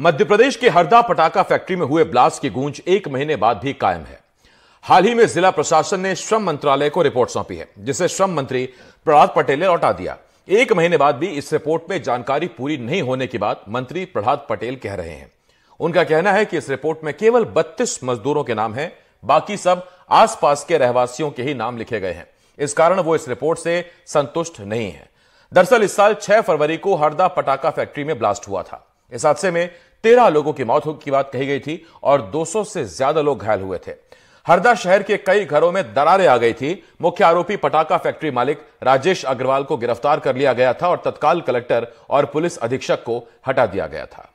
मध्य प्रदेश के हरदा पटाखा फैक्ट्री में हुए ब्लास्ट की गूंज एक महीने बाद भी कायम है हाल ही में जिला प्रशासन ने श्रम मंत्रालय को रिपोर्ट सौंपी है जिसे श्रम मंत्री प्रहलाद पटेल ने लौटा दिया एक महीने बाद भी इस रिपोर्ट में जानकारी पूरी नहीं होने की बात मंत्री प्रहलाद पटेल कह रहे हैं उनका कहना है कि इस रिपोर्ट में केवल 32 मजदूरों के नाम हैं बाकी सब आसपास के रहवासियों के ही नाम लिखे गए हैं इस कारण वो इस रिपोर्ट से संतुष्ट नहीं है दरअसल इस साल 6 फरवरी को हरदा पटाखा फैक्ट्री में ब्लास्ट हुआ था इस हादसे में तेरह लोगों की मौत की बात कही गई थी और 200 से ज्यादा लोग घायल हुए थे हरदा शहर के कई घरों में दरारें आ गई थी मुख्य आरोपी पटाखा फैक्ट्री मालिक राजेश अग्रवाल को गिरफ्तार कर लिया गया था और तत्काल कलेक्टर और पुलिस अधीक्षक को हटा दिया गया था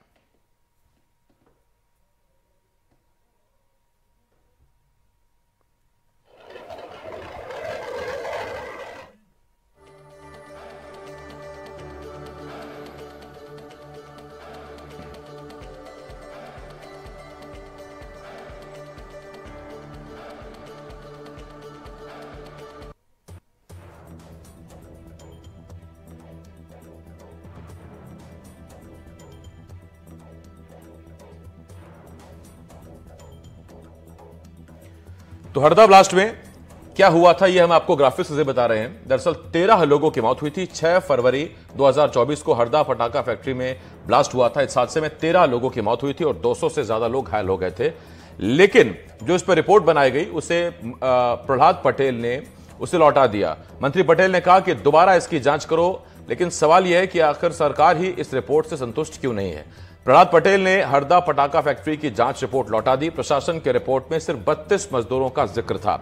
तो हरदा ब्लास्ट में क्या हुआ था यह हम आपको ग्राफिक्स से बता रहे हैं दरअसल तेरह लोगों की मौत हुई थी 6 फरवरी 2024 को हरदा फटाका फैक्ट्री में ब्लास्ट हुआ था इस हादसे में तेरह लोगों की मौत हुई थी और 200 से ज्यादा लोग घायल हो गए थे लेकिन जो इस पर रिपोर्ट बनाई गई उसे प्रहलाद पटेल ने उसे लौटा दिया मंत्री पटेल ने कहा कि दोबारा इसकी जांच करो लेकिन सवाल यह है कि आखिर सरकार ही इस रिपोर्ट से संतुष्ट क्यों नहीं है प्रहलाद पटेल ने हरदा पटाखा फैक्ट्री की जांच रिपोर्ट लौटा दी प्रशासन के रिपोर्ट में सिर्फ 32 मजदूरों का जिक्र था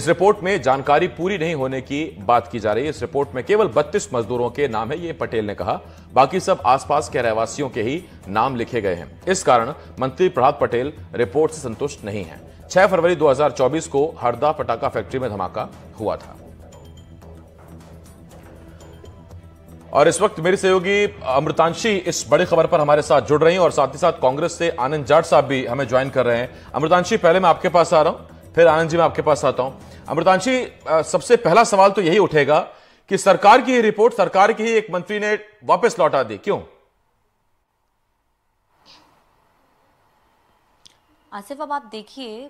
इस रिपोर्ट में जानकारी पूरी नहीं होने की बात की जा रही है इस रिपोर्ट में केवल 32 मजदूरों के नाम है ये पटेल ने कहा बाकी सब आसपास के रहवासियों के ही नाम लिखे गए हैं इस कारण मंत्री प्रहलाद पटेल रिपोर्ट से संतुष्ट नहीं है छह फरवरी 2024 को हरदा पटाखा फैक्ट्री में धमाका हुआ था और इस वक्त मेरे सहयोगी अमृतांशी इस बड़ी खबर पर हमारे साथ जुड़ रही हैं और साथ ही साथ कांग्रेस से आनंद जाट साहब भी हमें ज्वाइन कर रहे हैं अमृतांशी पहले मैं आपके पास आ रहा हूं फिर आनंद जी मैं आपके पास आता हूं अमृतांशी सबसे पहला सवाल तो यही उठेगा कि सरकार की ही रिपोर्ट सरकार की ही एक मंत्री ने वापस लौटा दी क्यों आसिफ अब आप देखिए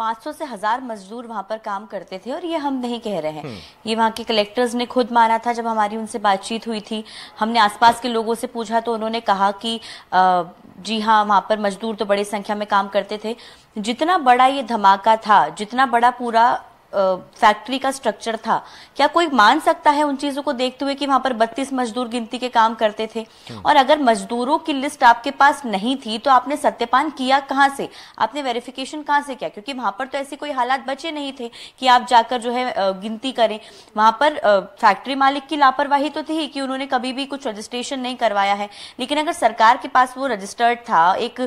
500 से हजार मजदूर वहां पर काम करते थे और ये हम नहीं कह रहे हैं हम्म। ये वहां के कलेक्टर्स ने खुद माना था जब हमारी उनसे बातचीत हुई थी हमने आसपास के लोगों से पूछा तो उन्होंने कहा कि जी हाँ वहां पर मजदूर तो बड़ी संख्या में काम करते थे जितना बड़ा ये धमाका था जितना बड़ा पूरा फैक्ट्री का स्ट्रक्चर था क्या कोई मान सकता है उन चीजों को देखते हुए कि वहां पर 32 मजदूर गिनती के काम करते थे हम्म। और अगर मजदूरों की लिस्ट आपके पास नहीं थी तो आपने सत्यपान किया कहां से आपने वेरिफिकेशन कहां से किया क्योंकि वहां पर तो ऐसे कोई हालात बचे नहीं थे कि आप जाकर जो है गिनती करें वहां पर फैक्ट्री मालिक की लापरवाही तो थी कि उन्होंने कभी भी कुछ रजिस्ट्रेशन नहीं करवाया है लेकिन अगर सरकार के पास वो रजिस्टर्ड था एक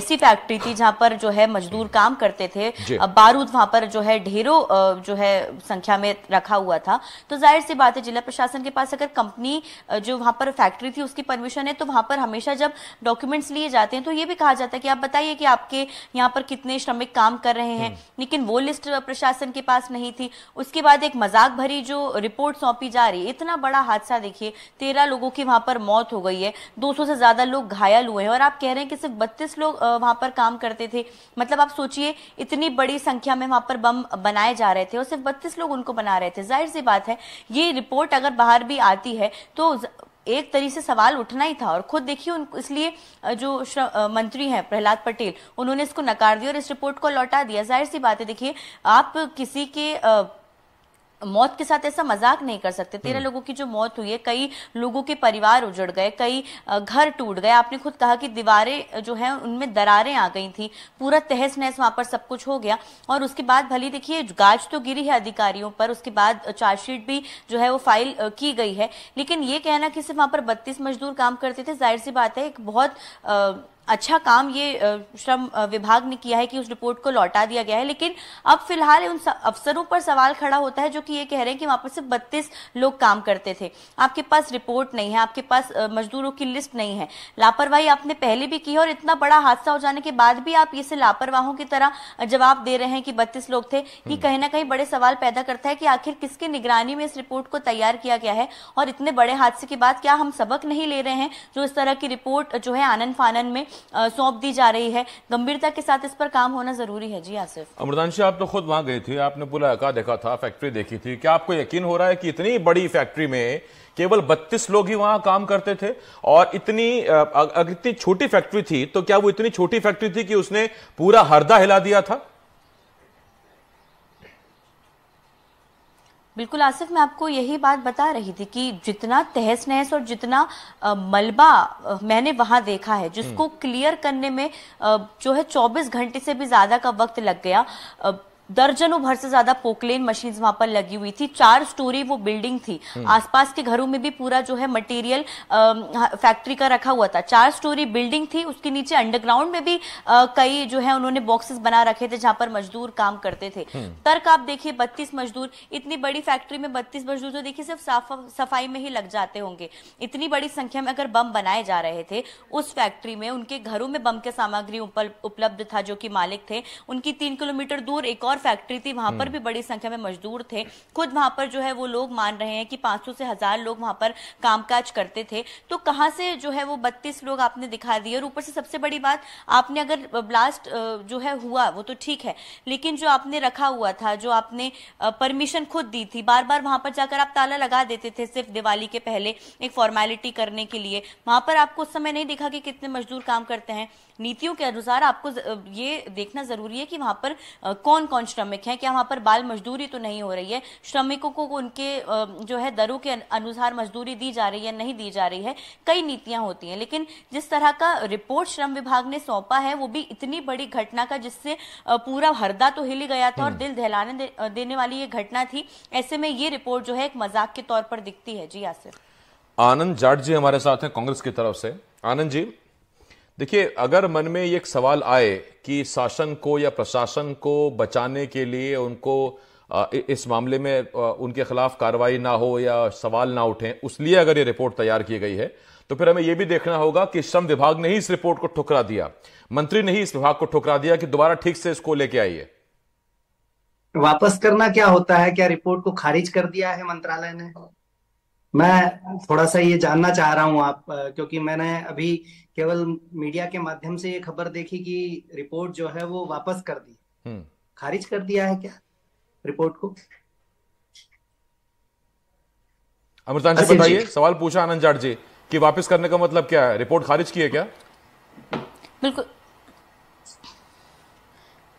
ऐसी फैक्ट्री थी जहां पर जो है मजदूर हम्म। काम करते थे बारूद वहां पर जो है ढेरों जो है संख्या में रखा हुआ था तो जाहिर सी बात है जिला प्रशासन के पास अगर कंपनी जो वहां पर फैक्ट्री थी उसकी परमिशन है तो वहां पर हमेशा जब डॉक्यूमेंट्स लिए जाते हैं तो ये भी कहा जाता है कि आप बताइए कि आपके यहाँ पर कितने श्रमिक काम कर रहे हैं हम्म। लेकिन वो लिस्ट प्रशासन के पास नहीं थी उसके बाद एक मजाक भरी जो रिपोर्ट सौंपी जा रही है इतना बड़ा हादसा देखिए तेरह लोगों की वहां पर मौत हो गई है दो से ज्यादा लोग घायल हुए हैं और आप कह रहे हैं कि सिर्फ बत्तीस लोग वहां पर काम करते थे मतलब आप सोचिए इतनी बड़ी संख्या में वहां पर बम बनाए बनाए जा रहे थे और सिर्फ बत्तीस लोग उनको बना रहे थे जाहिर सी बात है ये रिपोर्ट अगर बाहर भी आती है तो एक तरीके से सवाल उठना ही था और खुद देखिए उनको इसलिए जो मंत्री हैं प्रहलाद पटेल उन्होंने इसको नकार दिया और इस रिपोर्ट को लौटा दिया जाहिर सी बात है देखिए आप किसी के आ, मौत के साथ ऐसा मजाक नहीं कर सकते तेरह हम्म। लोगों की जो मौत हुई है कई लोगों के परिवार उजड़ गए कई घर टूट गए आपने खुद कहा कि दीवारें जो हैं उनमें दरारें आ गई थी पूरा तहस नहस वहां पर सब कुछ हो गया और उसके बाद भली देखिए गाज तो गिरी है अधिकारियों पर उसके बाद चार्जशीट भी जो है वो फाइल की गई है लेकिन ये कहना कि सिर्फ वहां पर बत्तीस मजदूर काम करते थे जाहिर सी बात है एक बहुत अच्छा काम ये श्रम विभाग ने किया है कि उस रिपोर्ट को लौटा दिया गया है लेकिन अब फिलहाल उन अफसरों पर सवाल खड़ा होता है जो कि ये कह रहे हैं कि वहां पर सिर्फ बत्तीस लोग काम करते थे आपके पास रिपोर्ट नहीं है आपके पास मजदूरों की लिस्ट नहीं है लापरवाही आपने पहले भी की है और इतना बड़ा हादसा हो जाने के बाद भी आप इसे लापरवाहों की तरह जवाब दे रहे हैं कि बत्तीस लोग थे ये हम्म। कहीं ना कहीं बड़े सवाल पैदा करता है कि आखिर किसकी निगरानी में इस रिपोर्ट को तैयार किया गया है और इतने बड़े हादसे के बाद क्या हम सबक नहीं ले रहे हैं जो इस तरह की रिपोर्ट जो है आनंद फानंद में सौंप दी जा रही है गंभीरता के साथ इस पर काम होना जरूरी है जी आसिफ अमृतांशी आप तो खुद वहां गई थी आपने पूरा इलाका देखा था फैक्ट्री देखी थी क्या आपको यकीन हो रहा है कि इतनी बड़ी फैक्ट्री में केवल 32 लोग ही वहां काम करते थे और इतनी अगर इतनी छोटी फैक्ट्री थी तो क्या वो इतनी छोटी फैक्ट्री थी कि उसने पूरा हरदा हिला दिया था बिल्कुल आसिफ मैं आपको यही बात बता रही थी कि जितना तहस नहस और जितना मलबा मैंने वहां देखा है जिसको हम्म। क्लियर करने में जो है 24 घंटे से भी ज्यादा का वक्त लग गया दर्जनों भर से ज्यादा पोकलेन मशीन वहां पर लगी हुई थी चार स्टोरी वो बिल्डिंग थी हम्म। आसपास के घरों में भी पूरा जो है मटेरियल फैक्ट्री का रखा हुआ था चार स्टोरी बिल्डिंग थी उसके नीचे अंडरग्राउंड में भी आ, कई जो है उन्होंने बॉक्सेस बना रखे थे जहां पर मजदूर काम करते थे हम्म। तर्क आप देखिए बत्तीस मजदूर इतनी बड़ी फैक्ट्री में बत्तीस मजदूर तो देखिए सिर्फ साफ सफाई में ही लग जाते होंगे इतनी बड़ी संख्या में अगर बम बनाए जा रहे थे उस फैक्ट्री में उनके घरों में बम के सामग्री उपलब्ध था जो कि मालिक थे उनकी तीन किलोमीटर दूर एक और और फैक्ट्री थी वहां पर हम्म। भी बड़ी संख्या में मजदूर थे खुद वहां पर जो है वो लोग मान रहे हैं कि 500 से हजार लोग वहां पर कामकाज करते थे तो कहां से जो है वो बत्तीस लोग आपने दिखा दिए और ऊपर से सबसे बड़ी बात आपने अगर ब्लास्ट जो है हुआ वो तो ठीक है लेकिन जो आपने रखा हुआ था जो आपने परमिशन खुद दी थी बार बार वहां पर जाकर आप ताला लगा देते थे सिर्फ दिवाली के पहले एक फॉर्मेलिटी करने के लिए वहां पर आपको उस समय नहीं दिखा कि कितने मजदूर काम करते हैं नीतियों के अनुसार आपको ये देखना जरूरी है कि वहां पर कौन कौन श्रमिक हैं क्या वहां पर बाल मजदूरी तो नहीं हो रही है श्रमिकों को उनके जो है दरों के अनुसार मजदूरी दी जा रही है नहीं दी जा रही है कई नीतियां होती हैं लेकिन जिस तरह का रिपोर्ट श्रम विभाग ने सौंपा है वो भी इतनी बड़ी घटना का जिससे पूरा हरदा तो हिल गया था और हम्म। दिल दहलाने देने वाली ये घटना थी ऐसे में ये रिपोर्ट जो है एक मजाक के तौर पर दिखती है जी आसिफ आनंद जाट जी हमारे साथ हैं कांग्रेस की तरफ से आनंद जी देखिए अगर मन में ये एक सवाल आए कि शासन को या प्रशासन को बचाने के लिए उनको इस मामले में उनके खिलाफ कार्रवाई ना हो या सवाल ना उठें उस लिए अगर ये रिपोर्ट तैयार की गई है तो फिर हमें यह भी देखना होगा कि श्रम विभाग ने ही इस रिपोर्ट को ठुकरा दिया मंत्री ने ही इस विभाग को ठुकरा दिया कि दोबारा ठीक से इसको लेके आइए वापस करना क्या होता है क्या रिपोर्ट को खारिज कर दिया है मंत्रालय ने मैं थोड़ा सा ये जानना चाह रहा हूँ आप क्योंकि मैंने अभी केवल मीडिया के माध्यम से ये खबर देखी कि रिपोर्ट जो है वो वापस कर दी हम्म। खारिज कर दिया है क्या रिपोर्ट को अमृतांश जी बताइए सवाल पूछा आनंद जाट जी कि वापस करने का मतलब क्या है रिपोर्ट खारिज की है क्या बिल्कुल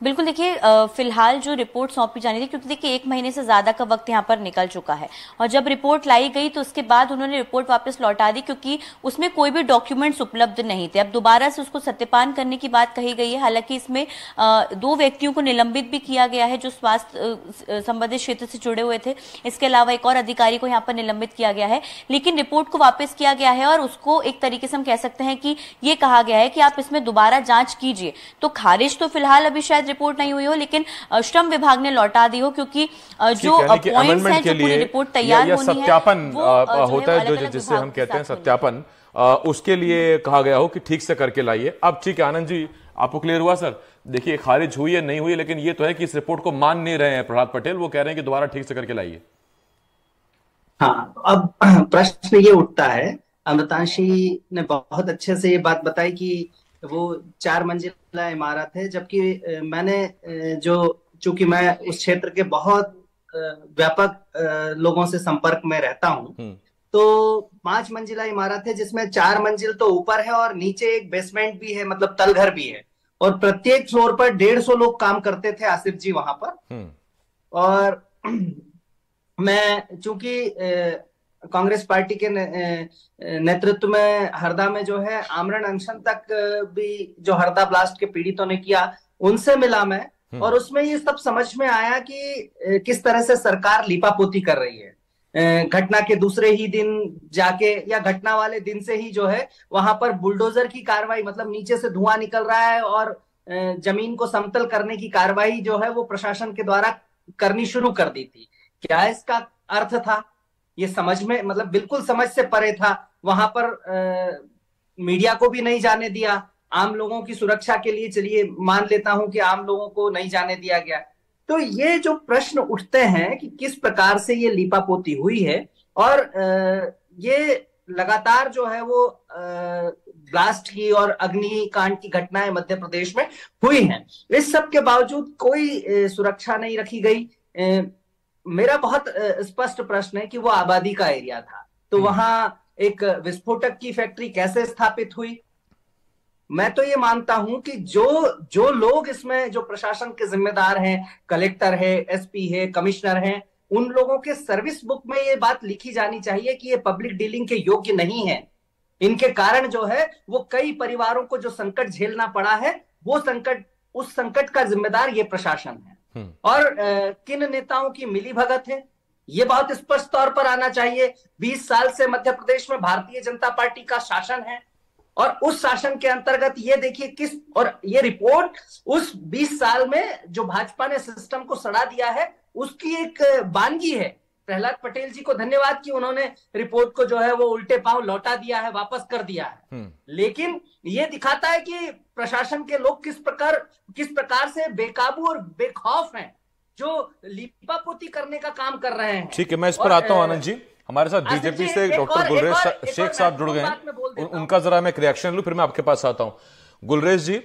बिल्कुल देखिए फिलहाल जो रिपोर्ट सौंपी जानी थी क्योंकि देखिए एक महीने से ज्यादा का वक्त यहाँ पर निकल चुका है और जब रिपोर्ट लाई गई तो उसके बाद उन्होंने रिपोर्ट वापस लौटा दी क्योंकि उसमें कोई भी डॉक्यूमेंट्स उपलब्ध नहीं थे अब दोबारा से उसको सत्यपान करने की बात कही गई है हालांकि इसमें दो व्यक्तियों को निलंबित भी किया गया है जो स्वास्थ्य संबंधित क्षेत्र से जुड़े हुए थे इसके अलावा एक और अधिकारी को यहाँ पर निलंबित किया गया है लेकिन रिपोर्ट को वापिस किया गया है और उसको एक तरीके से हम कह सकते हैं कि ये कहा गया है कि आप इसमें दोबारा जांच कीजिए तो खारिज तो फिलहाल अभी शायद रिपोर्ट नहीं हुई हो लेकिन श्रम विभाग ने लौटा दी हो क्योंकि जो अपॉइंटमेंट के लिए रिपोर्ट तैयार होनी है होता है जो जिससे हम कहते हैं सत्यापन उसके लिए कहा गया हो कि ठीक से करके लाइए अब ठीक है आनंद जी आपको क्लियर हुआ सर देखिए खारिज हुई है नहीं हुई लेकिन ये तो है कि इस रिपोर्ट को मान नहीं रहे हैं प्रहलाद पटेल वो कह रहे हैं कि दोबारा ठीक से करके लाइए हाँ तो अब प्रश्न ये उठता है अमृतांशी ने बहुत अच्छे से ये बात बताई कि वो चार मंजिला इमारत है जबकि मैंने जो चूंकि मैं उस क्षेत्र के बहुत व्यापक लोगों से संपर्क में रहता हूँ हम्म। तो पांच मंजिला इमारत है जिसमें चार मंजिल तो ऊपर है और नीचे एक बेसमेंट भी है मतलब तलघर भी है और प्रत्येक फ्लोर पर डेढ़ सौ लोग काम करते थे आसिफ जी वहां पर हम्म। और मैं चूंकि कांग्रेस पार्टी के नेतृत्व में हरदा में जो है आमरण अनशन तक भी जो हरदा ब्लास्ट के पीड़ितों ने किया उनसे मिला मैं हम्म। और उसमें ये सब समझ में आया कि किस तरह से सरकार लिपापोती कर रही है घटना के दूसरे ही दिन जाके या घटना वाले दिन से ही जो है वहां पर बुलडोजर की कार्रवाई मतलब नीचे से धुआं निकल रहा है और जमीन को समतल करने की कार्रवाई जो है वो प्रशासन के द्वारा करनी शुरू कर दी थी क्या इसका अर्थ था ये समझ में मतलब बिल्कुल समझ से परे था वहां पर आ, मीडिया को भी नहीं जाने दिया आम लोगों की सुरक्षा के लिए चलिए मान लेता हूं कि आम लोगों को नहीं जाने दिया गया तो ये जो प्रश्न उठते हैं कि किस प्रकार से ये लिपापोती हुई है और आ, ये लगातार जो है वो ब्लास्ट की और अग्निकांड की घटनाएं मध्य प्रदेश में हुई हैं इस सब के बावजूद कोई सुरक्षा नहीं रखी गई मेरा बहुत स्पष्ट प्रश्न है कि वो आबादी का एरिया था तो हम्म। वहां एक विस्फोटक की फैक्ट्री कैसे स्थापित हुई मैं तो ये मानता हूं कि जो जो लोग इसमें जो प्रशासन के जिम्मेदार हैं कलेक्टर है एसपी है कमिश्नर हैं उन लोगों के सर्विस बुक में ये बात लिखी जानी चाहिए कि ये पब्लिक डीलिंग के योग्य नहीं है इनके कारण जो है वो कई परिवारों को जो संकट झेलना पड़ा है वो संकट उस संकट का जिम्मेदार ये प्रशासन है हम्म। और किन नेताओं की मिली भगत है ये बहुत स्पष्ट तौर पर आना चाहिए 20 साल से मध्य प्रदेश में भारतीय जनता पार्टी का शासन है और उस शासन के अंतर्गत ये देखिए किस और ये रिपोर्ट उस 20 साल में जो भाजपा ने सिस्टम को सड़ा दिया है उसकी एक बानगी है प्रहलाद पटेल जी को धन्यवाद कि उन्होंने रिपोर्ट को जो है वो उल्टे पांव लौटा दिया है वापस कर दिया है हम्म। लेकिन ये दिखाता है कि प्रशासन के लोग किस प्रकार किस प्रकार से बेकाबू और बेखौफ हैं जो लिपापोती करने का काम कर रहे हैं ठीक है मैं इस पर आता हूँ आनंद जी हमारे साथ बीजेपी से डॉक्टर गुलरेज शेख साहब जुड़ गए उनका जरा मैं एक रिएक्शन लू फिर मैं आपके पास आता हूँ गुलरेज जी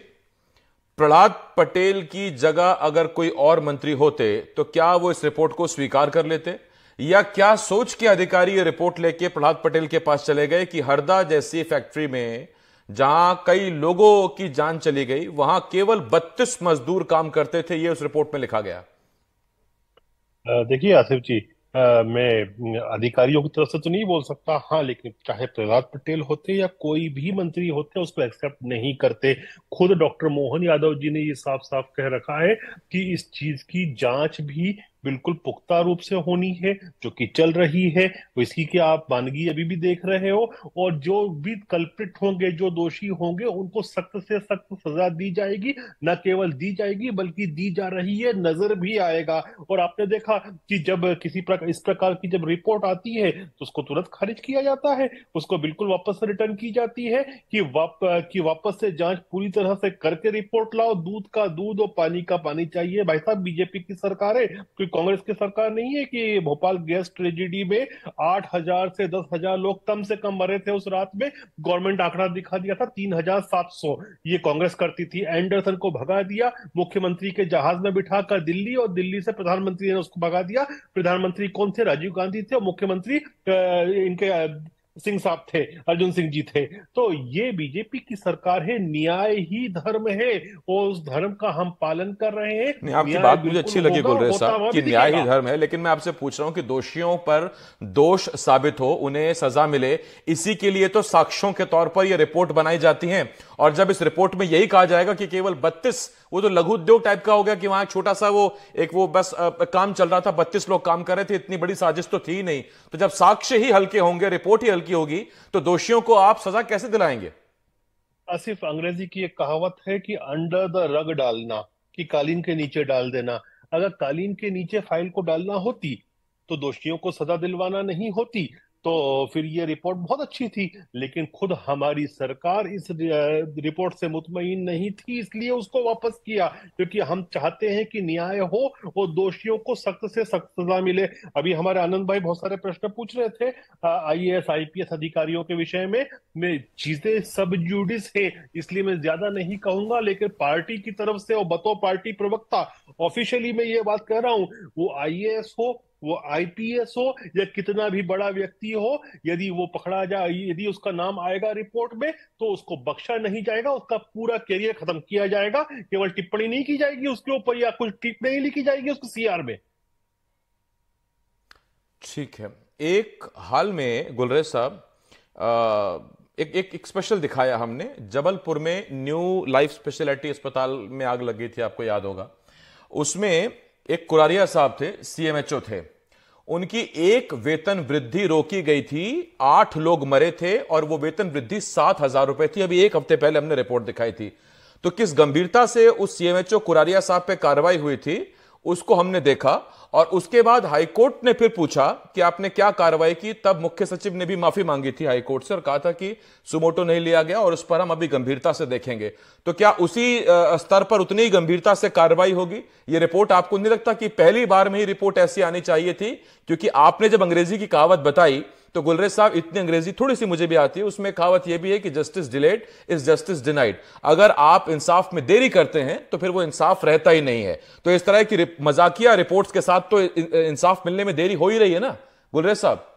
प्रहलाद पटेल की जगह अगर कोई और मंत्री होते तो क्या वो इस रिपोर्ट को स्वीकार कर लेते या क्या सोच के अधिकारी ये रिपोर्ट लेके प्रहलाद पटेल के पास चले गए कि हरदा जैसी फैक्ट्री में जहां कई लोगों की जान चली गई वहां केवल 32 मजदूर काम करते थे ये उस रिपोर्ट में लिखा गया देखिए आसिफ जी आ, मैं अधिकारियों की तरफ से तो नहीं बोल सकता हाँ लेकिन चाहे प्रहलाद पटेल होते या कोई भी मंत्री होते उसको एक्सेप्ट नहीं करते खुद डॉक्टर मोहन यादव जी ने ये साफ साफ कह रखा है कि इस चीज की जांच भी बिल्कुल पुख्ता रूप से होनी है जो कि चल रही है इसकी क्या आप वानगी अभी भी देख रहे हो और जो भी कल्पित होंगे जो दोषी होंगे उनको सख्त से सख्त सजा दी जाएगी न केवल दी जाएगी बल्कि दी जा रही है नजर भी आएगा और आपने देखा कि जब किसी प्रकार इस प्रकार की जब रिपोर्ट आती है तो उसको तुरंत खारिज किया जाता है उसको बिल्कुल वापस रिटर्न की जाती है कि वाप, कि वापस से जांच पूरी तरह से करके रिपोर्ट लाओ दूध का दूध और पानी का पानी चाहिए भाई साहब बीजेपी की सरकार है कांग्रेस की सरकार नहीं है कि भोपाल गैस ट्रेजिडी में आठ हजार से दस हजार लोग कम से कम मरे थे उस रात में गवर्नमेंट आंकड़ा दिखा दिया था तीन हजार सात सौ ये कांग्रेस करती थी एंडरसन को भगा दिया मुख्यमंत्री के जहाज में बिठाकर दिल्ली और दिल्ली से प्रधानमंत्री ने उसको भगा दिया प्रधानमंत्री कौन थे राजीव गांधी थे और मुख्यमंत्री इनके सिंह साहब थे अर्जुन सिंह जी थे तो ये बीजेपी की सरकार है न्याय ही धर्म है और उस धर्म का हम पालन कर रहे हैं आपकी बात मुझे अच्छी लगी बोल रहे साहब कि न्याय ही धर्म है लेकिन मैं आपसे पूछ रहा हूं कि दोषियों पर दोष साबित हो उन्हें सजा मिले इसी के लिए तो साक्ष्यों के तौर पर यह रिपोर्ट बनाई जाती है और जब इस रिपोर्ट में यही कहा जाएगा कि केवल बत्तीस वो तो लघु उद्योग टाइप का हो गया कि वहां छोटा सा वो एक वो बस काम चल रहा था बत्तीस लोग काम कर रहे थे इतनी बड़ी साजिश तो थी नहीं तो जब साक्ष्य ही हल्के होंगे रिपोर्ट ही हल्के की होगी तो दोषियों को आप सजा कैसे दिलाएंगे आसिफ अंग्रेजी की एक कहावत है कि अंडर द रग डालना कि कालीन के नीचे डाल देना अगर कालीन के नीचे फाइल को डालना होती तो दोषियों को सजा दिलवाना नहीं होती तो फिर ये रिपोर्ट बहुत अच्छी थी लेकिन खुद हमारी सरकार इस रिपोर्ट से मुतमिन नहीं थी इसलिए उसको वापस किया क्योंकि हम चाहते हैं कि न्याय हो और दोषियों को सख्त से सख्त सजा मिले अभी हमारे आनंद भाई बहुत सारे प्रश्न पूछ रहे थे I S I P S अधिकारियों के विषय में मैं चीजें सब जूडिस है इसलिए मैं ज्यादा नहीं कहूंगा लेकिन पार्टी की तरफ से और बतो पार्टी प्रवक्ता ऑफिशियली मैं ये बात कह रहा हूँ वो आई हो वो आईपीएस हो या कितना भी बड़ा व्यक्ति हो यदि वो पकड़ा जाए यदि उसका नाम आएगा रिपोर्ट में तो उसको बख्शा नहीं जाएगा उसका पूरा करियर खत्म किया जाएगा केवल टिप्पणी नहीं की जाएगी उसके ऊपर या कुछ टिप्पणी नहीं लिखी जाएगी उसको सीआर में ठीक है एक हाल में गुलरेज साहब एक एक एक स्पेशल दिखाया हमने जबलपुर में न्यू लाइफ स्पेशलिटी अस्पताल में आग लगी थी आपको याद होगा उसमें एक कुरारिया साहब थे सीएमएचओ थे उनकी एक वेतन वृद्धि रोकी गई थी आठ लोग मरे थे और वो वेतन वृद्धि सात हजार रुपए थी अभी एक हफ्ते पहले हमने रिपोर्ट दिखाई थी तो किस गंभीरता से उस सीएमएचओ कुरारिया साहब पे कार्रवाई हुई थी उसको हमने देखा और उसके बाद हाईकोर्ट ने फिर पूछा कि आपने क्या कार्रवाई की तब मुख्य सचिव ने भी माफी मांगी थी हाईकोर्ट से और कहा था कि सुमोटो नहीं लिया गया और उस पर हम अभी गंभीरता से देखेंगे तो क्या उसी स्तर पर उतनी ही गंभीरता से कार्रवाई होगी ये रिपोर्ट आपको नहीं लगता कि पहली बार में ही रिपोर्ट ऐसी आनी चाहिए थी क्योंकि आपने जब अंग्रेजी की कहावत बताई तो गुलरेज साहब इतनी अंग्रेजी थोड़ी सी मुझे भी आती है उसमें कहावत यह भी है कि justice delayed is justice denied अगर आप इंसाफ में देरी करते हैं तो फिर वो इंसाफ रहता ही नहीं है तो इस तरह की मजाकिया रिपोर्ट्स के साथ तो इंसाफ मिलने में देरी हो ही रही है ना गुलरेज साहब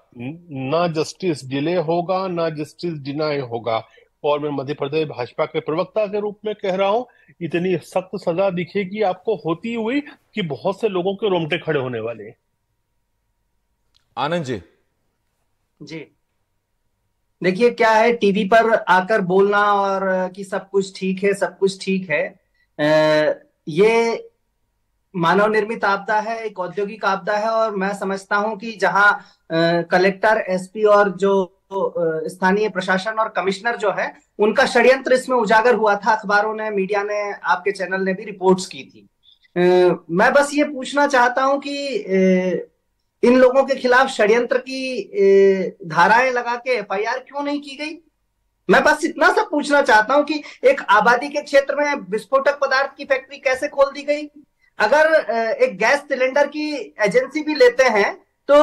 ना जस्टिस डिले होगा ना जस्टिस डिनाई होगा और मैं मध्य प्रदेश भाजपा के प्रवक्ता के रूप में कह रहा हूं इतनी सख्त सजा दिखेगी आपको होती हुई कि बहुत से लोगों के रोमटे खड़े होने वाले आनंद जी जी देखिए क्या है टीवी पर आकर बोलना और कि सब कुछ ठीक है सब कुछ ठीक है ये मानव निर्मित आपदा है एक औद्योगिक आपदा है और मैं समझता हूं कि जहां कलेक्टर एसपी और जो स्थानीय प्रशासन और कमिश्नर जो है उनका षड्यंत्र इसमें उजागर हुआ था अखबारों ने मीडिया ने आपके चैनल ने भी रिपोर्ट्स की थी मैं बस ये पूछना चाहता हूं कि इन लोगों के खिलाफ षड्यंत्र की धाराएं लगा के एफ क्यों नहीं की गई मैं बस इतना सा पूछना चाहता हूं कि एक आबादी के क्षेत्र में विस्फोटक पदार्थ की फैक्ट्री कैसे खोल दी गई अगर एक गैस सिलेंडर की एजेंसी भी लेते हैं तो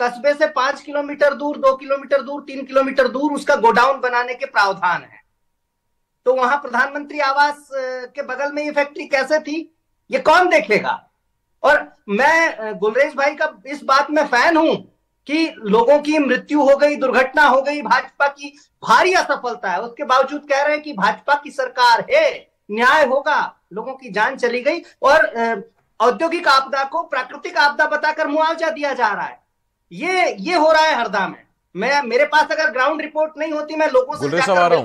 कस्बे से पांच किलोमीटर दूर दो किलोमीटर दूर तीन किलोमीटर दूर उसका गोडाउन बनाने के प्रावधान है तो वहां प्रधानमंत्री आवास के बगल में ये फैक्ट्री कैसे थी ये कौन देखेगा और मैं गुलरेज भाई का इस बात में फैन हूं कि लोगों की मृत्यु हो गई दुर्घटना हो गई भाजपा की भारी असफलता है उसके बावजूद कह रहे हैं कि भाजपा की सरकार है न्याय होगा लोगों की जान चली गई और औद्योगिक आपदा को प्राकृतिक आपदा बताकर मुआवजा दिया जा रहा है ये ये हो रहा है हरदा में मैं मेरे पास अगर ग्राउंड रिपोर्ट नहीं होती मैं लोगों से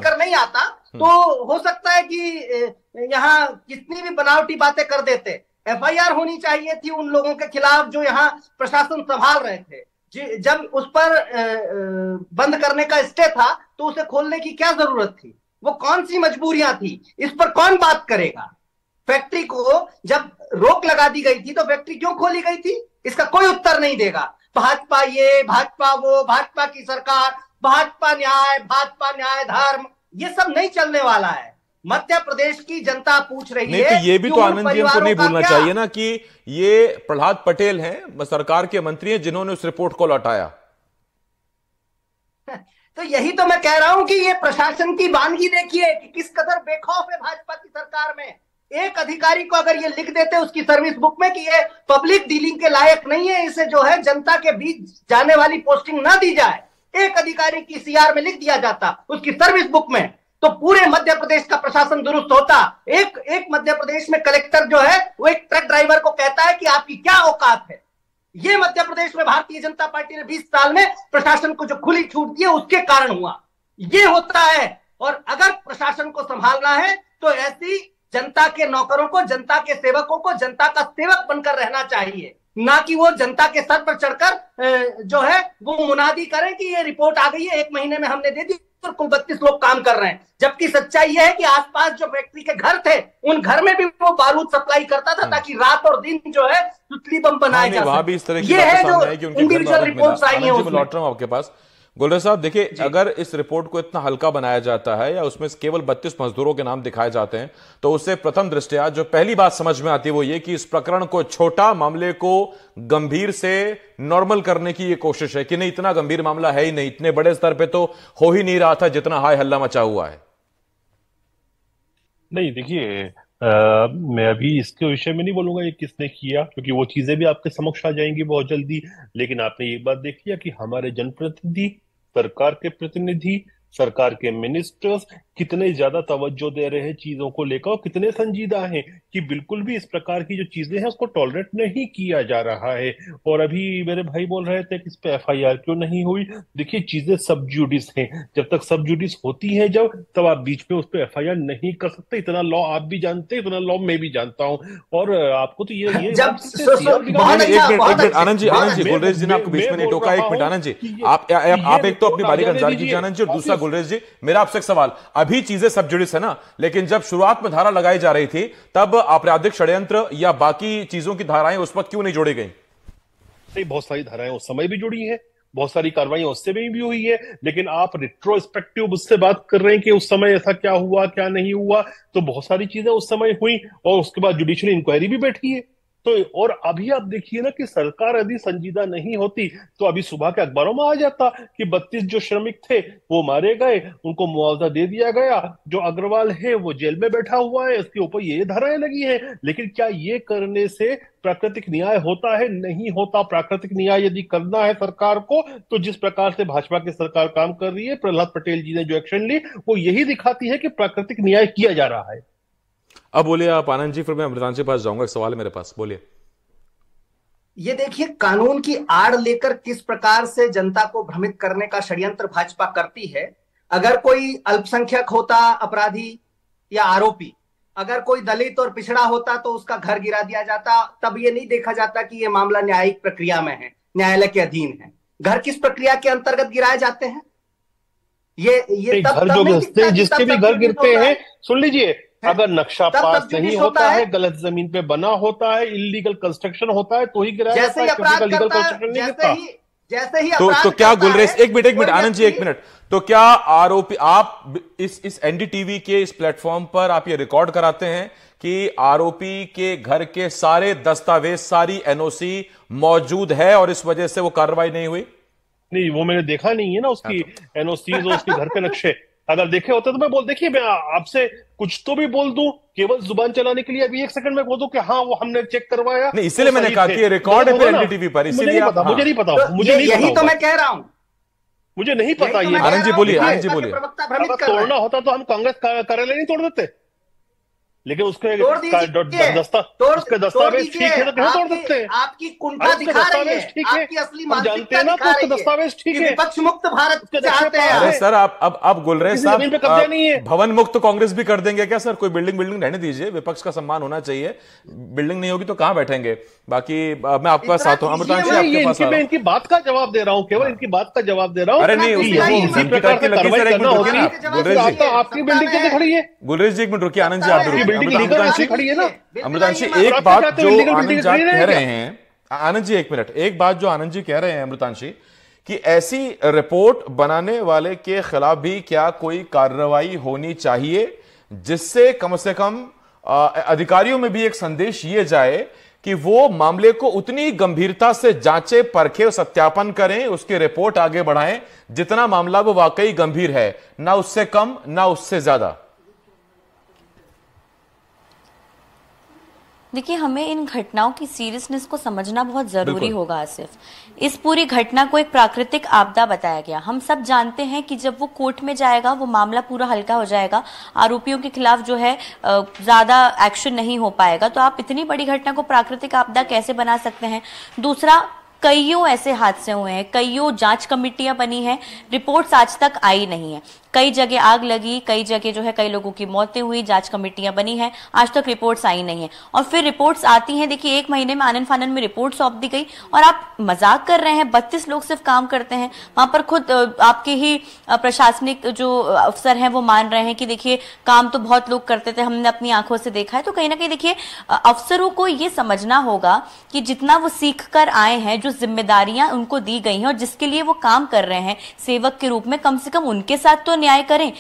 कर नहीं आता हम्म। तो हो सकता है कि यहाँ कितनी भी बनावटी बातें कर देते एफआईआर होनी चाहिए थी उन लोगों के खिलाफ जो यहाँ प्रशासन संभाल रहे थे जब उस पर बंद करने का स्टे था तो उसे खोलने की क्या जरूरत थी वो कौन सी मजबूरियां थी इस पर कौन बात करेगा फैक्ट्री को जब रोक लगा दी गई थी तो फैक्ट्री क्यों खोली गई थी इसका कोई उत्तर नहीं देगा भाजपा ये भाजपा वो भाजपा की सरकार भाजपा न्याय भाजपा न्याय धर्म ये सब नहीं चलने वाला है मध्य प्रदेश की जनता पूछ रही नहीं, है तो ये भी तो आनंद जी को नहीं भूलना चाहिए ना कि ये प्रहलाद पटेल हैं सरकार के मंत्री हैं जिन्होंने उस रिपोर्ट को लौटाया तो यही तो मैं कह रहा हूं कि ये प्रशासन की वानगी देखिए कि किस कदर बेखौफ है भाजपा की सरकार में एक अधिकारी को अगर ये लिख देते उसकी सर्विस बुक में कि ये पब्लिक डीलिंग के लायक नहीं है इसे जो है जनता के बीच जाने वाली पोस्टिंग ना दी जाए एक अधिकारी की सीआर में लिख दिया जाता उसकी सर्विस बुक में तो पूरे मध्य प्रदेश का प्रशासन दुरुस्त होता एक एक मध्य प्रदेश में कलेक्टर जो है वो एक ट्रक ड्राइवर को कहता है कि आपकी क्या औकात है ये मध्य प्रदेश में भारतीय जनता पार्टी ने 20 साल में प्रशासन को जो खुली छूट दी है उसके कारण हुआ ये होता है और अगर प्रशासन को संभालना है तो ऐसी जनता के नौकरों को जनता के सेवकों को जनता का सेवक बनकर रहना चाहिए ना कि वो जनता के सर पर चढ़कर जो है वो मुनादी करें कि ये रिपोर्ट आ गई है एक महीने में हमने दे दी और कुल बत्तीस लोग काम कर रहे हैं जबकि सच्चाई यह है कि आसपास जो फैक्ट्री के घर थे उन घर में भी वो बारूद सप्लाई करता था हम्म। ताकि रात और दिन जो है बम बनाए हाँ, जा ये है जो इंडिविजुअल रिपोर्ट आई है आपके पास गुलर साहब देखिए अगर इस रिपोर्ट को इतना हल्का बनाया जाता है या उसमें केवल बत्तीस मजदूरों के नाम दिखाए जाते हैं तो उससे प्रथम दृष्टया जो पहली बात समझ में आती है वो ये कि इस प्रकरण को छोटा मामले को गंभीर से नॉर्मल करने की ये कोशिश है कि नहीं इतना गंभीर मामला है ही नहीं इतने बड़े स्तर पर तो हो ही नहीं रहा था जितना हाई हल्ला मचा हुआ है नहीं देखिए मैं अभी इसके विषय में नहीं बोलूंगा ये किसने किया क्योंकि वो चीजें भी आपके समक्ष आ जाएंगी बहुत जल्दी लेकिन आपने ये बात देख लिया कि हमारे जनप्रतिनिधि सरकार के प्रतिनिधि सरकार के मिनिस्टर्स कितने ज्यादा तवज्जो दे रहे हैं चीजों को लेकर और कितने संजीदा हैं कि बिल्कुल भी इस प्रकार की जो चीजें हैं उसको टॉलरेट नहीं किया जा रहा है और अभी मेरे भाई बोल रहे थे कि इस पर एफ क्यों नहीं हुई देखिए चीजें सब जुडिस हैं जब तक सब जुडिस होती है जब तब आप बीच में उस पर एफ नहीं कर सकते इतना लॉ आप भी जानते हैं इतना लॉ मैं भी जानता हूँ और आपको तो ये अच्छा, अच्छा। आनंद जी आनंद जी बोल रहे आप एक तो अपनी बारी का जी और दूसरा गुलरेज जी मेरा आपसे एक सवाल अभी चीजें सब जुड़ी है ना लेकिन जब शुरुआत में धारा लगाई जा रही थी तब आपराधिक षड्यंत्र या बाकी चीजों की धाराएं उस वक्त क्यों नहीं जोड़ी गई नहीं बहुत सारी धाराएं उस समय भी जुड़ी है बहुत सारी कार्रवाई उससे भी, भी हुई है लेकिन आप रिट्रोस्पेक्टिव उससे बात कर रहे हैं कि उस समय ऐसा क्या हुआ क्या नहीं हुआ तो बहुत सारी चीजें उस समय हुई और उसके बाद जुडिशियल इंक्वायरी भी बैठी है तो और अभी आप देखिए ना कि सरकार यदि संजीदा नहीं होती तो अभी सुबह के अखबारों में आ जाता कि बत्तीस जो श्रमिक थे वो मारे गए उनको मुआवजा दे दिया गया जो अग्रवाल है वो जेल में बैठा हुआ है उसके ऊपर ये धाराएं लगी है लेकिन क्या ये करने से प्राकृतिक न्याय होता है नहीं होता प्राकृतिक न्याय यदि करना है सरकार को तो जिस प्रकार से भाजपा की सरकार काम कर रही है प्रहलाद पटेल जी ने जो एक्शन ली वो यही दिखाती है कि प्राकृतिक न्याय किया जा रहा है अब बोलिए आप आनंद जी फिर मैं अमृतान जी पास जाऊंगा एक सवाल है मेरे पास बोलिए ये देखिए कानून की आड़ लेकर किस प्रकार से जनता को भ्रमित करने का षड्यंत्र भाजपा करती है अगर कोई अल्पसंख्यक होता अपराधी या आरोपी अगर कोई दलित और पिछड़ा होता तो उसका घर गिरा दिया जाता तब ये नहीं देखा जाता कि ये मामला न्यायिक प्रक्रिया में है न्यायालय के अधीन है घर किस प्रक्रिया के अंतर्गत गिराए जाते हैं ये ये तब, घर तब जिसके भी घर गिरते हैं सुन लीजिए अगर नक्शा तब पास तब नहीं होता है, है गलत जमीन पे बना होता है इलीगल कंस्ट्रक्शन होता है तो ही गिराया जाता जैसे ही तो, तो क्या गुलरेज एक मिनट एक मिनट आनंद जी एक मिनट तो क्या आरोपी आप इस इस एनडीटीवी के इस प्लेटफॉर्म पर आप ये रिकॉर्ड कराते हैं कि आरोपी के घर के सारे दस्तावेज सारी एनओसी मौजूद है और इस वजह से वो कार्रवाई नहीं हुई नहीं वो मैंने देखा नहीं है ना उसकी एनओसी हाँ, तो- और उसके घर के नक्शे अगर देखे होते तो मैं बोल देखिए मैं आपसे कुछ तो भी बोल दूं केवल जुबान चलाने के लिए अभी एक सेकंड में बोल दूं कि हाँ वो हमने चेक करवाया नहीं इसलिए मैंने कहा कि रिकॉर्ड है एनडीटीवी पर इसीलिए हाँ। तो तो मुझे नहीं पता मुझे नहीं यही तो मैं हाँ कह रहा हूं मुझे नहीं पता ये आनंद जी बोलिए आनंद जी बोलिए तोड़ना होता तो हम कांग्रेस कार्यालय नहीं तोड़ देते लेकिन उसको एक दस्ता उसके दस्तावेज ठीक है तो तोड़ सकते हैं आपकी कुंठा दिखा रही है ठीक है आपकी असली जानते हैं ना तो उसके दस्तावेज ठीक है विपक्ष मुक्त भारत के चाहते हैं अरे सर आप अब आप बोल रहे हैं साहब भवन मुक्त कांग्रेस भी कर देंगे क्या सर कोई बिल्डिंग बिल्डिंग रहने दीजिए विपक्ष का सम्मान होना चाहिए बिल्डिंग नहीं होगी तो कहाँ बैठेंगे बाकी मैं आपके पास आता हूँ अमृतांशी आपके पास मैं इनकी बात का जवाब दे रहा हूँ केवल इनकी बात का जवाब दे रहा हूँ अरे नहीं उनकी टाइप की लगी सर एक मिनट रुकिए जी तो आपकी बिल्डिंग कैसे खड़ी है गुलरेज जी एक मिनट रुकिए आनंद जी आप अमृतांशी एक बात जो आनंद कह रहे हैं आनंद जी एक मिनट एक बात जो आनंद जी कह रहे हैं अमृतांशी कि ऐसी रिपोर्ट बनाने वाले के खिलाफ भी क्या कोई कार्रवाई होनी चाहिए जिससे कम से कम अधिकारियों में भी एक संदेश ये जाए कि वो मामले को उतनी गंभीरता से जांचे परखे सत्यापन करें उसकी रिपोर्ट आगे बढ़ाएं जितना मामला वो वाकई गंभीर है ना उससे कम ना उससे ज्यादा देखिए हमें इन घटनाओं की सीरियसनेस को समझना बहुत जरूरी होगा आसिफ इस पूरी घटना को एक प्राकृतिक आपदा बताया गया हम सब जानते हैं कि जब वो कोर्ट में जाएगा वो मामला पूरा हल्का हो जाएगा आरोपियों के खिलाफ जो है ज्यादा एक्शन नहीं हो पाएगा तो आप इतनी बड़ी घटना को प्राकृतिक आपदा कैसे बना सकते हैं दूसरा कईयों ऐसे हादसे हुए हैं कईयों जांच कमिटियां बनी हैं रिपोर्ट्स आज तक आई नहीं है कई जगह आग लगी कई जगह जो है कई लोगों की मौतें हुई जांच कमेटियां बनी है आज तक रिपोर्ट्स आई नहीं है और फिर रिपोर्ट्स आती हैं देखिए एक महीने में आनंद फानंद में रिपोर्ट सौंप दी गई और आप मजाक कर रहे हैं बत्तीस लोग सिर्फ काम करते हैं वहां पर खुद आपके ही प्रशासनिक जो अफसर हैं वो मान रहे हैं कि देखिए काम तो बहुत लोग करते थे हमने अपनी आंखों से देखा है तो कहीं ना कहीं देखिए अफसरों को ये समझना होगा कि जितना वो सीख कर आए हैं जो जिम्मेदारियां उनको दी गई हैं और जिसके लिए वो काम कर रहे हैं सेवक के रूप में कम से कम उनके साथ तो न्याय करें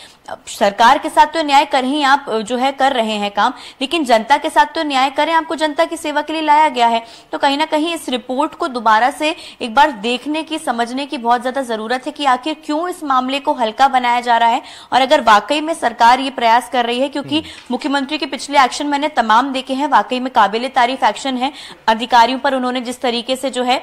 सरकार के साथ तो न्याय कर ही आप जो है कर रहे हैं काम लेकिन जनता के साथ तो न्याय करें आपको जनता की सेवा के लिए लाया गया है तो कहीं ना कहीं इस रिपोर्ट को दोबारा से एक बार देखने की समझने की बहुत ज्यादा जरूरत है कि आखिर क्यों इस मामले को हल्का बनाया जा रहा है और अगर वाकई में सरकार ये प्रयास कर रही है क्योंकि हम्म। मुख्यमंत्री के पिछले एक्शन मैंने तमाम देखे हैं वाकई में काबिल तारीफ एक्शन है अधिकारियों पर उन्होंने जिस तरीके से जो है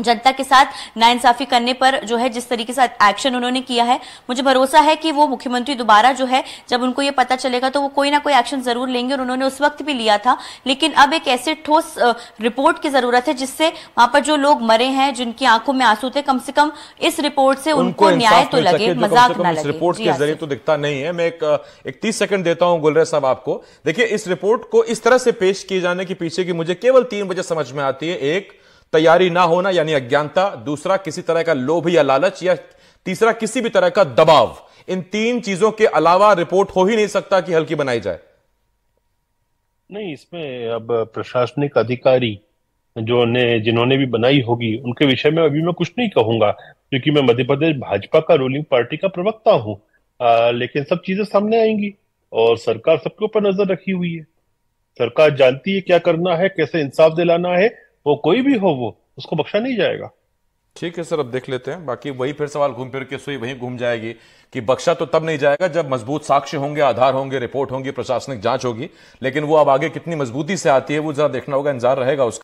जनता के साथ नाइंसाफी करने पर जो है जिस तरीके से एक्शन उन्होंने किया है मुझे भरोसा है कि वो मुख्यमंत्री दोबारा जो है जब उनको ये पता चलेगा तो वो कोई ना कोई एक्शन जरूर लेंगे और उन्होंने उस वक्त भी लिया था लेकिन अब एक ऐसे ठोस रिपोर्ट की जरूरत है जिससे वहां पर जो लोग मरे हैं जिनकी आंखों में आंसू थे कम से कम इस रिपोर्ट से उनको, उनको न्याय तो लगे मजाक ना लगे रिपोर्ट के जरिए तो दिखता नहीं है मैं एक तीस सेकंड देता हूं गुलरे साहब आपको देखिए इस रिपोर्ट को इस तरह से पेश किए जाने के पीछे की मुझे केवल तीन वजह समझ में आती है एक तैयारी ना होना यानी अज्ञानता दूसरा किसी तरह का लोभ या लालच या तीसरा किसी भी तरह का दबाव इन तीन चीजों के अलावा रिपोर्ट हो ही नहीं सकता कि हल्की बनाई जाए नहीं इसमें अब प्रशासनिक अधिकारी जो ने जिन्होंने भी बनाई होगी उनके विषय में अभी मैं कुछ नहीं कहूंगा क्योंकि मैं मध्य प्रदेश भाजपा का रूलिंग पार्टी का प्रवक्ता हूँ लेकिन सब चीजें सामने आएंगी और सरकार सबके ऊपर नजर रखी हुई है सरकार जानती है क्या करना है कैसे इंसाफ दिलाना है वो कोई भी हो वो उसको बख्शा नहीं जाएगा ठीक है सर अब देख लेते हैं बाकी वही फिर सवाल घूम फिर के सुई वही घूम जाएगी कि बख्शा तो तब नहीं जाएगा जब मजबूत साक्ष्य होंगे आधार होंगे रिपोर्ट होंगी प्रशासनिक जांच होगी लेकिन वो अब आगे कितनी मजबूती से आती है वो जरा देखना होगा इंतजार रहेगा उसका